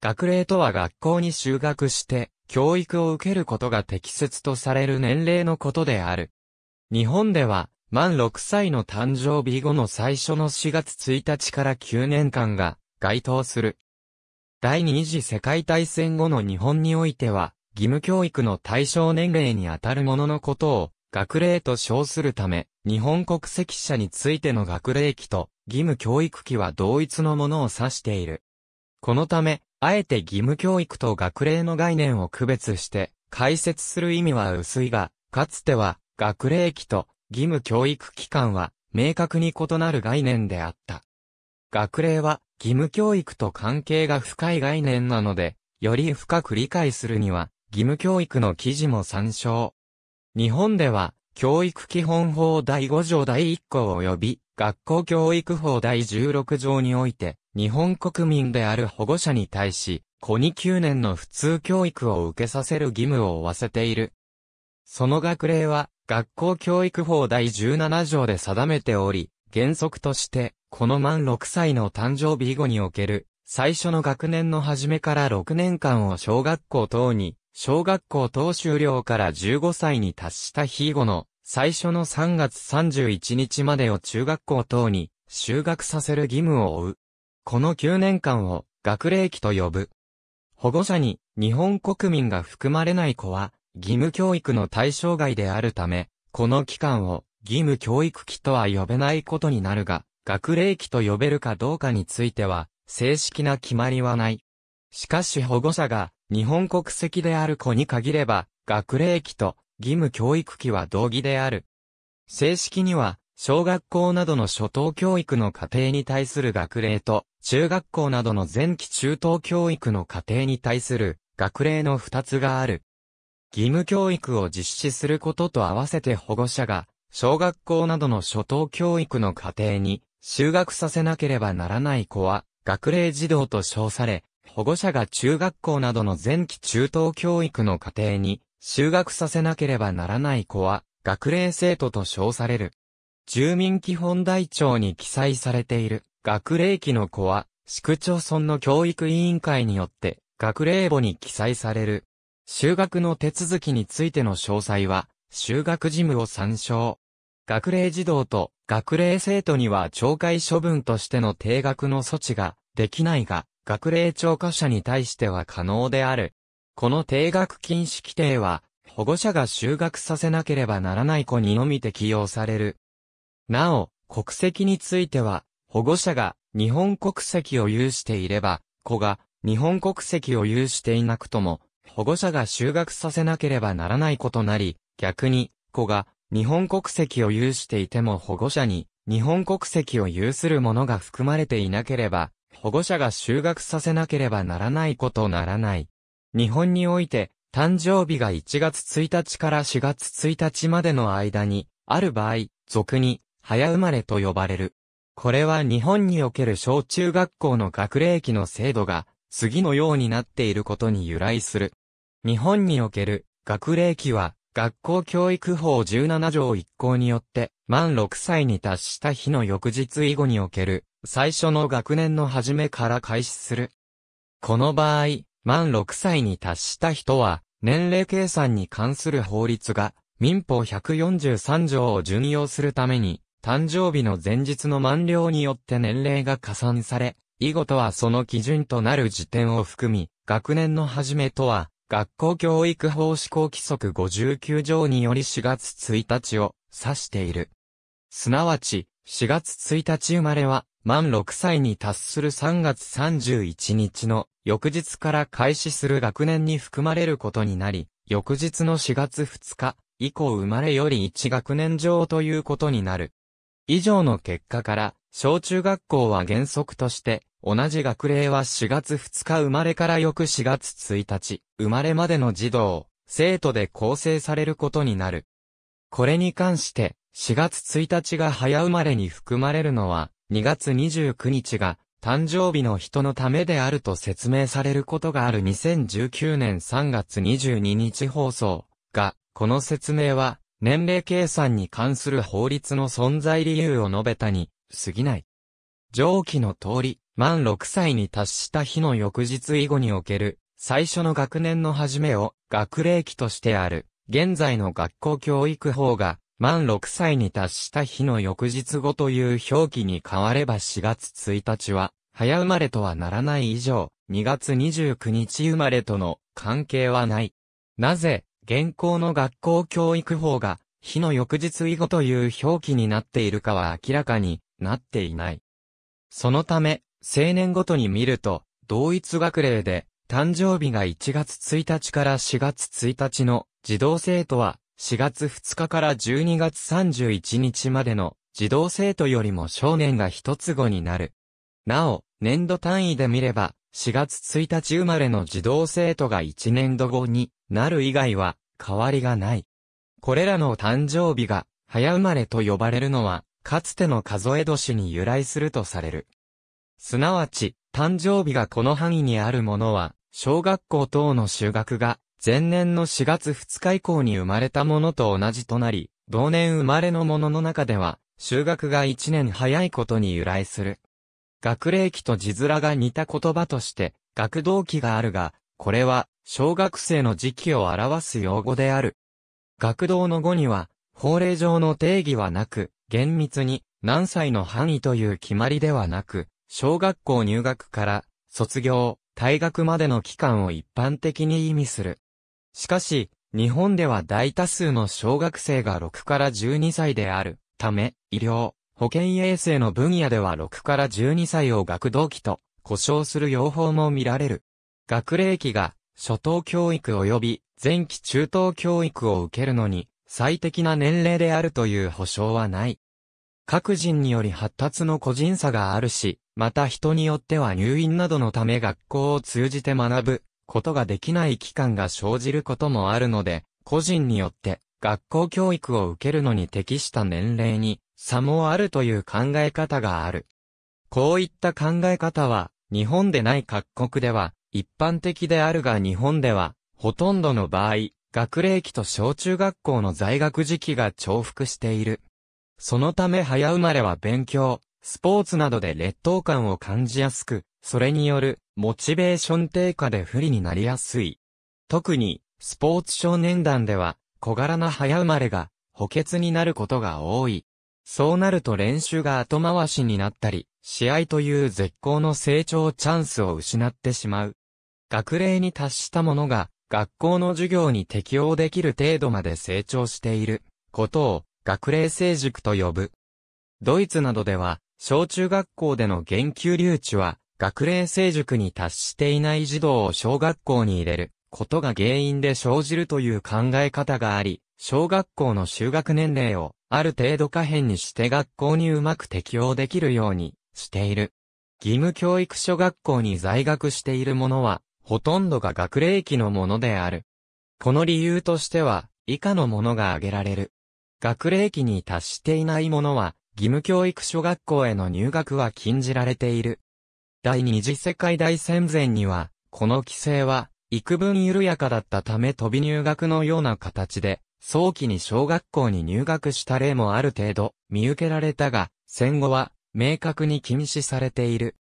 学齢とは学校に就学して、教育を受けることが適切とされる年齢のことである。日本では、満6歳の誕生日後の最初の4月1日から9年間が該当する。第二次世界大戦後の日本においては、義務教育の対象年齢にあたるもののことを、学齢と称するため、日本国籍者についての学齢期と義務教育期は同一のものを指している。このため、あえて義務教育と学齢の概念を区別して解説する意味は薄いが、かつては学齢期と義務教育期間は明確に異なる概念であった。学齢は義務教育と関係が深い概念なので、より深く理解するには義務教育の記事も参照。日本では教育基本法第5条第1項及び学校教育法第16条において、日本国民である保護者に対し、子に9年の普通教育を受けさせる義務を負わせている。その学例は、学校教育法第17条で定めており、原則として、この満6歳の誕生日以後における、最初の学年の初めから6年間を小学校等に、小学校等終了から15歳に達した日以後の、最初の3月31日までを中学校等に、就学させる義務を負う。この9年間を学齢期と呼ぶ。保護者に日本国民が含まれない子は義務教育の対象外であるため、この期間を義務教育期とは呼べないことになるが、学齢期と呼べるかどうかについては正式な決まりはない。しかし保護者が日本国籍である子に限れば、学齢期と義務教育期は同義である。正式には小学校などの初等教育の課程に対する学齢と、中学校などの前期中等教育の課程に対する学齢の二つがある。義務教育を実施することと合わせて保護者が、小学校などの初等教育の課程に就学させなければならない子は、学齢児童と称され、保護者が中学校などの前期中等教育の課程に就学させなければならない子は、学齢生徒と称される。住民基本台帳に記載されている学齢期の子は、市区町村の教育委員会によって学齢簿に記載される。就学の手続きについての詳細は、就学事務を参照。学齢児童と学齢生徒には懲戒処分としての定額の措置ができないが、学齢超過者に対しては可能である。この定額禁止規定は、保護者が就学させなければならない子にのみ適用される。なお、国籍については、保護者が日本国籍を有していれば、子が日本国籍を有していなくとも、保護者が就学させなければならないことなり、逆に、子が日本国籍を有していても保護者に日本国籍を有するものが含まれていなければ、保護者が就学させなければならないことならない。日本において、誕生日が1月1日から4月1日までの間に、ある場合、俗に、早生まれと呼ばれる。これは日本における小中学校の学齢期の制度が、次のようになっていることに由来する。日本における学齢期は、学校教育法17条1項によって、満6歳に達した日の翌日以後における、最初の学年の初めから開始する。この場合、満6歳に達した人は、年齢計算に関する法律が、民法143条を順用するために、誕生日の前日の満了によって年齢が加算され、以後とはその基準となる時点を含み、学年の始めとは、学校教育法施行規則59条により4月1日を指している。すなわち、4月1日生まれは、満6歳に達する3月31日の翌日から開始する学年に含まれることになり、翌日の4月2日以降生まれより1学年上ということになる。以上の結果から、小中学校は原則として、同じ学齢は4月2日生まれから翌4月1日、生まれまでの児童、生徒で構成されることになる。これに関して、4月1日が早生まれに含まれるのは、2月29日が誕生日の人のためであると説明されることがある2019年3月22日放送が、この説明は年齢計算に関する法律の存在理由を述べたに、過ぎない。上記の通り、満6歳に達した日の翌日以後における、最初の学年の始めを、学齢期としてある、現在の学校教育法が、満6歳に達した日の翌日後という表記に変われば4月1日は、早生まれとはならない以上、2月29日生まれとの関係はない。なぜ、現行の学校教育法が、日の翌日以後という表記になっているかは明らかになっていない。そのため、青年ごとに見ると、同一学齢で、誕生日が1月1日から4月1日の児童生徒は、4月2日から12月31日までの児童生徒よりも少年が一つ語になる。なお、年度単位で見れば、4月1日生まれの児童生徒が1年度後になる以外は変わりがない。これらの誕生日が早生まれと呼ばれるのは、かつての数え年に由来するとされる。すなわち、誕生日がこの範囲にあるものは、小学校等の修学が、前年の4月2日以降に生まれたものと同じとなり、同年生まれのものの中では、修学が1年早いことに由来する。学齢期と字面が似た言葉として、学童期があるが、これは、小学生の時期を表す用語である。学童の語には、法令上の定義はなく、厳密に何歳の範囲という決まりではなく、小学校入学から卒業、退学までの期間を一般的に意味する。しかし、日本では大多数の小学生が6から12歳であるため、医療、保健衛生の分野では6から12歳を学童期と呼称する用法も見られる。学齢期が初等教育及び前期中等教育を受けるのに最適な年齢であるという保証はない。各人により発達の個人差があるし、また人によっては入院などのため学校を通じて学ぶことができない期間が生じることもあるので、個人によって学校教育を受けるのに適した年齢に差もあるという考え方がある。こういった考え方は、日本でない各国では一般的であるが日本では、ほとんどの場合、学齢期と小中学校の在学時期が重複している。そのため早生まれは勉強、スポーツなどで劣等感を感じやすく、それによるモチベーション低下で不利になりやすい。特に、スポーツ少年団では、小柄な早生まれが補欠になることが多い。そうなると練習が後回しになったり、試合という絶好の成長チャンスを失ってしまう。学齢に達したものが、学校の授業に適応できる程度まで成長していることを学齢成熟と呼ぶ。ドイツなどでは小中学校での言及留置は学齢成熟に達していない児童を小学校に入れることが原因で生じるという考え方があり、小学校の就学年齢をある程度可変にして学校にうまく適応できるようにしている。義務教育所学校に在学している者はほとんどが学齢期のものである。この理由としては、以下のものが挙げられる。学齢期に達していないものは、義務教育諸学校への入学は禁じられている。第二次世界大戦前には、この規制は、幾分緩やかだったため飛び入学のような形で、早期に小学校に入学した例もある程度、見受けられたが、戦後は、明確に禁止されている。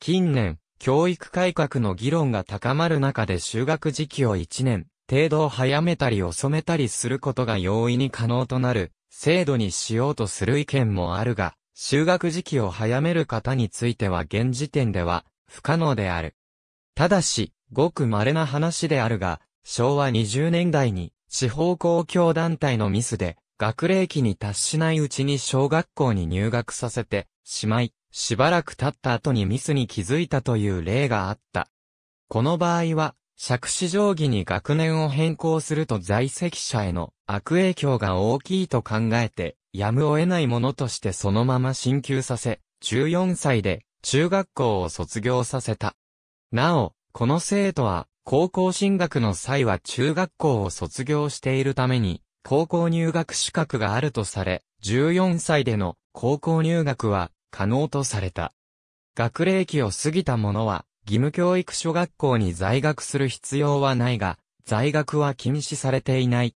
近年、教育改革の議論が高まる中で就学時期を1年、程度を早めたり遅めたりすることが容易に可能となる、制度にしようとする意見もあるが、就学時期を早める方については現時点では不可能である。ただし、ごく稀な話であるが、昭和20年代に地方公共団体のミスで学齢期に達しないうちに小学校に入学させてしまい、しばらく経った後にミスに気づいたという例があった。この場合は、借子定規に学年を変更すると在籍者への悪影響が大きいと考えて、やむを得ないものとしてそのまま進級させ、14歳で中学校を卒業させた。なお、この生徒は高校進学の際は中学校を卒業しているために、高校入学資格があるとされ、14歳での高校入学は可能とされた。学齢期を過ぎた者は、義務教育所学校に在学する必要はないが、在学は禁止されていない。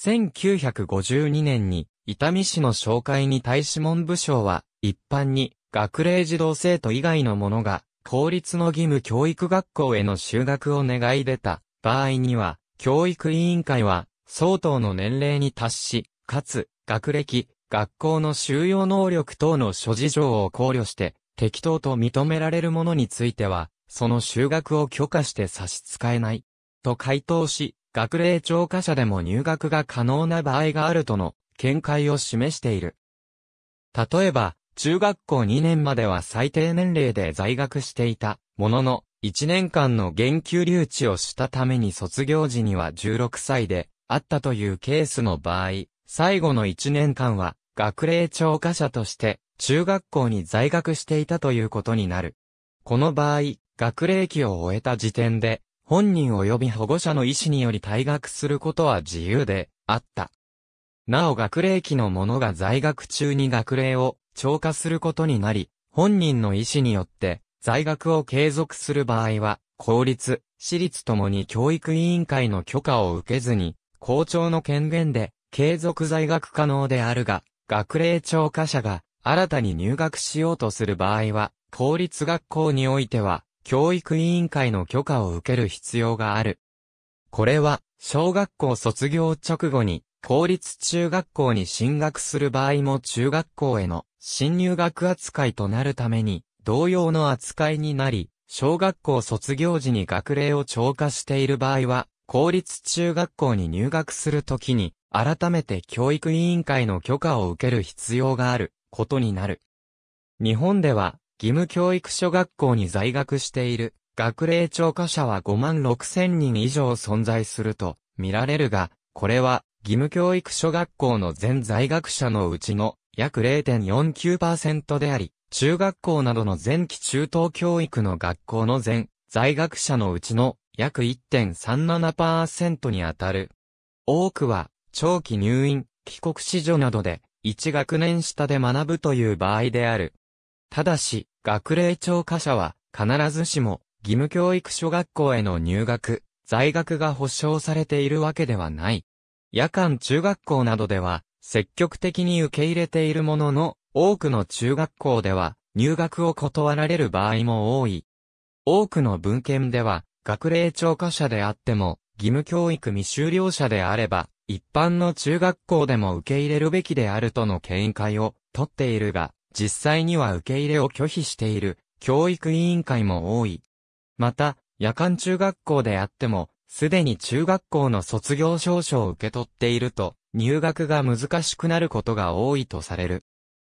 1952年に、伊丹市の紹介に対し文部省は、一般に、学齢児童生徒以外の者が、公立の義務教育学校への就学を願い出た場合には、教育委員会は、相当の年齢に達し、かつ、学歴、学校の収容能力等の諸事情を考慮して、適当と認められるものについては、その就学を許可して差し支えない。と回答し、学齢超過者でも入学が可能な場合があるとの見解を示している。例えば、中学校2年までは最低年齢で在学していたものの、1年間の減給留置をしたために卒業時には16歳であったというケースの場合、最後の1年間は学齢聴過者として中学校に在学していたということになる。この場合、学齢期を終えた時点で、本人及び保護者の意思により退学することは自由であった。なお学齢期の者が在学中に学齢を超過することになり、本人の意思によって在学を継続する場合は、公立、私立ともに教育委員会の許可を受けずに、校長の権限で継続在学可能であるが、学齢聴過者が新たに入学しようとする場合は、公立学校においては、教育委員会の許可を受ける必要がある。これは、小学校卒業直後に、公立中学校に進学する場合も中学校への新入学扱いとなるために、同様の扱いになり、小学校卒業時に学齢を超過している場合は、公立中学校に入学するときに、改めて教育委員会の許可を受ける必要があることになる。日本では義務教育所学校に在学している学齢聴科者は5万6千人以上存在すると見られるが、これは義務教育所学校の全在学者のうちの約0.49%であり、中学校などの前期中等教育の学校の全在学者のうちの約1.37%にあたる。多くは長期入院、帰国子女などで、一学年下で学ぶという場合である。ただし、学齢超過者は、必ずしも、義務教育小学校への入学、在学が保障されているわけではない。夜間中学校などでは、積極的に受け入れているものの、多くの中学校では、入学を断られる場合も多い。多くの文献では、学齢超過者であっても、義務教育未修了者であれば、一般の中学校でも受け入れるべきであるとの見解を取っているが、実際には受け入れを拒否している教育委員会も多い。また、夜間中学校であっても、すでに中学校の卒業証書を受け取っていると、入学が難しくなることが多いとされる。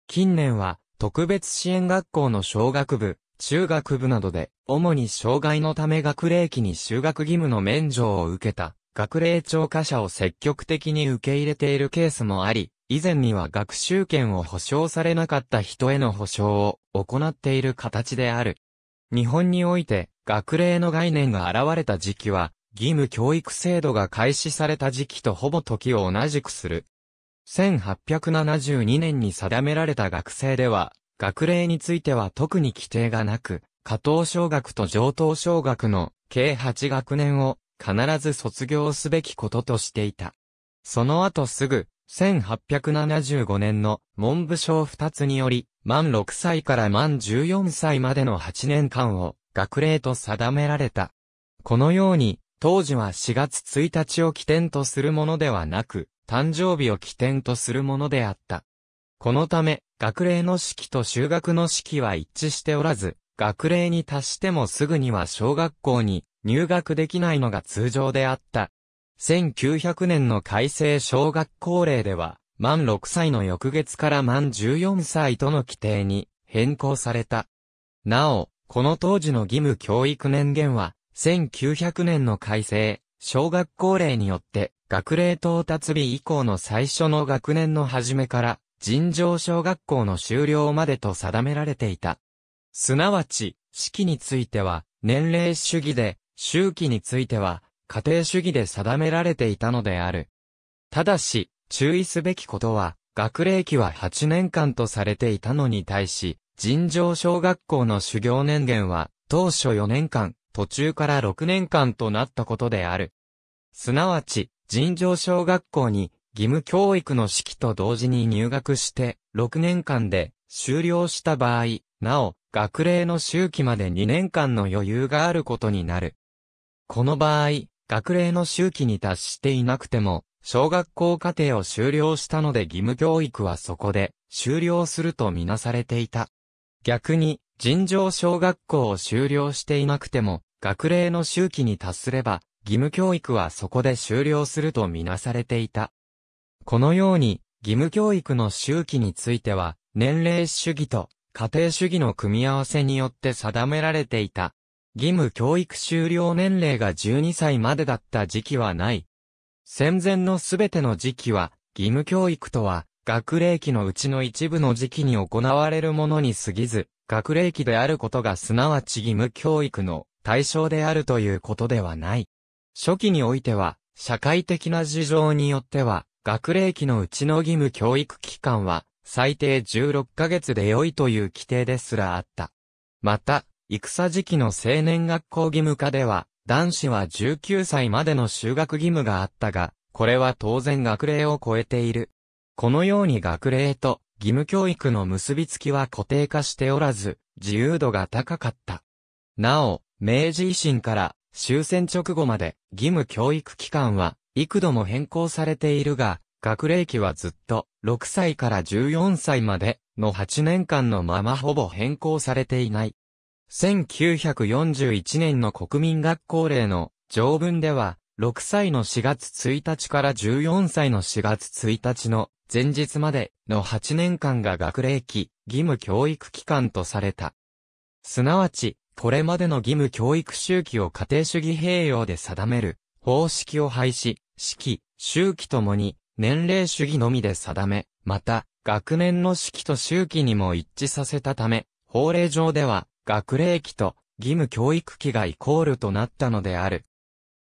近年は、特別支援学校の小学部、中学部などで、主に障害のため学齢期に修学義務の免除を受けた学齢超過者を積極的に受け入れているケースもあり、以前には学習権を保障されなかった人への保障を行っている形である。日本において、学齢の概念が現れた時期は、義務教育制度が開始された時期とほぼ時を同じくする。1872年に定められた学生では、学齢については特に規定がなく、加藤小学と上等小学の計8学年を必ず卒業すべきこととしていた。その後すぐ、1875年の文部省二つにより、満6歳から満14歳までの8年間を学齢と定められた。このように、当時は4月1日を起点とするものではなく、誕生日を起点とするものであった。このため、学齢の式と修学の式は一致しておらず、学齢に達してもすぐには小学校に入学できないのが通常であった。1900年の改正小学校令では、満6歳の翌月から満14歳との規定に変更された。なお、この当時の義務教育年限は、1900年の改正、小学校令によって、学齢到達日以降の最初の学年の始めから、尋常小学校の終了までと定められていた。すなわち、式については、年齢主義で、周期については、家庭主義で定められていたのである。ただし、注意すべきことは、学齢期は8年間とされていたのに対し、尋常小学校の修行年限は、当初4年間、途中から6年間となったことである。すなわち、尋常小学校に義務教育の式と同時に入学して、6年間で終了した場合、なお、学齢の周期まで2年間の余裕があることになる。この場合、学齢の周期に達していなくても、小学校課程を修了したので義務教育はそこで終了するとみなされていた。逆に、尋常小学校を修了していなくても、学齢の周期に達すれば、義務教育はそこで終了するとみなされていた。このように、義務教育の周期については、年齢主義と家庭主義の組み合わせによって定められていた。義務教育終了年齢が12歳までだった時期はない。戦前のすべての時期は、義務教育とは、学齢期のうちの一部の時期に行われるものに過ぎず、学齢期であることがすなわち義務教育の対象であるということではない。初期においては、社会的な事情によっては、学齢期のうちの義務教育期間は、最低16ヶ月で良いという規定ですらあった。また、戦時期の青年学校義務化では、男子は19歳までの修学義務があったが、これは当然学齢を超えている。このように学齢と義務教育の結びつきは固定化しておらず、自由度が高かった。なお、明治維新から終戦直後まで義務教育期間は幾度も変更されているが、学齢期はずっと6歳から14歳までの8年間のままほぼ変更されていない。1941年の国民学校令の条文では、6歳の4月1日から14歳の4月1日の前日までの8年間が学齢期、義務教育期間とされた。すなわち、これまでの義務教育周期を家庭主義併用で定める方式を廃止、式、周期ともに年齢主義のみで定め、また、学年の式と周期にも一致させたため、法令上では、学齢期と義務教育期がイコールとなったのである。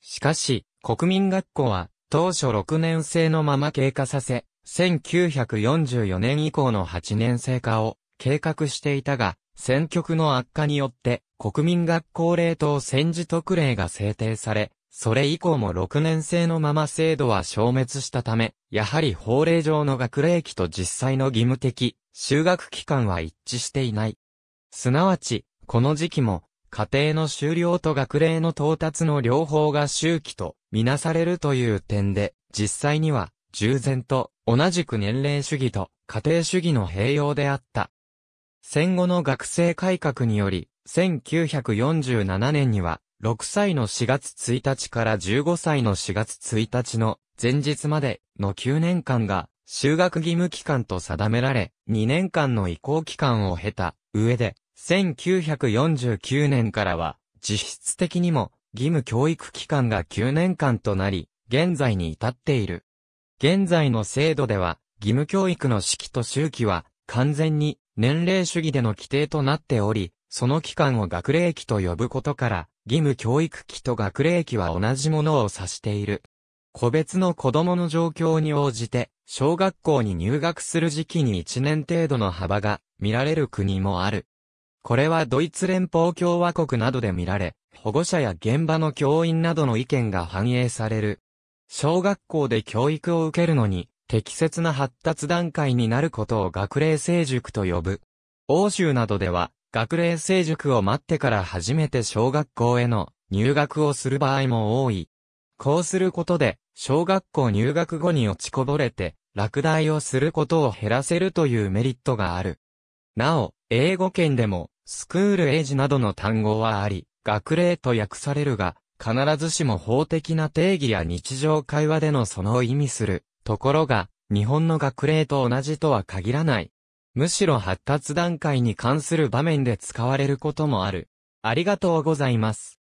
しかし、国民学校は当初6年生のまま経過させ、1944年以降の8年生化を計画していたが、選挙区の悪化によって国民学校令と戦時特例が制定され、それ以降も6年生のまま制度は消滅したため、やはり法令上の学齢期と実際の義務的、就学期間は一致していない。すなわち、この時期も、家庭の終了と学齢の到達の両方が周期とみなされるという点で、実際には、従前と同じく年齢主義と家庭主義の併用であった。戦後の学生改革により、1947年には、6歳の4月1日から15歳の4月1日の前日までの9年間が修学義務期間と定められ、2年間の移行期間を経た上で、1949年からは、実質的にも、義務教育期間が9年間となり、現在に至っている。現在の制度では、義務教育の式と周期は、完全に年齢主義での規定となっており、その期間を学齢期と呼ぶことから、義務教育期と学齢期は同じものを指している。個別の子供の状況に応じて、小学校に入学する時期に1年程度の幅が見られる国もある。これはドイツ連邦共和国などで見られ、保護者や現場の教員などの意見が反映される。小学校で教育を受けるのに、適切な発達段階になることを学齢成熟と呼ぶ。欧州などでは、学齢成熟を待ってから初めて小学校への入学をする場合も多い。こうすることで、小学校入学後に落ちこぼれて、落第をすることを減らせるというメリットがある。なお、英語圏でも、スクールエイジなどの単語はあり、学齢と訳されるが、必ずしも法的な定義や日常会話でのそのを意味する、ところが、日本の学齢と同じとは限らない。むしろ発達段階に関する場面で使われることもある。ありがとうございます。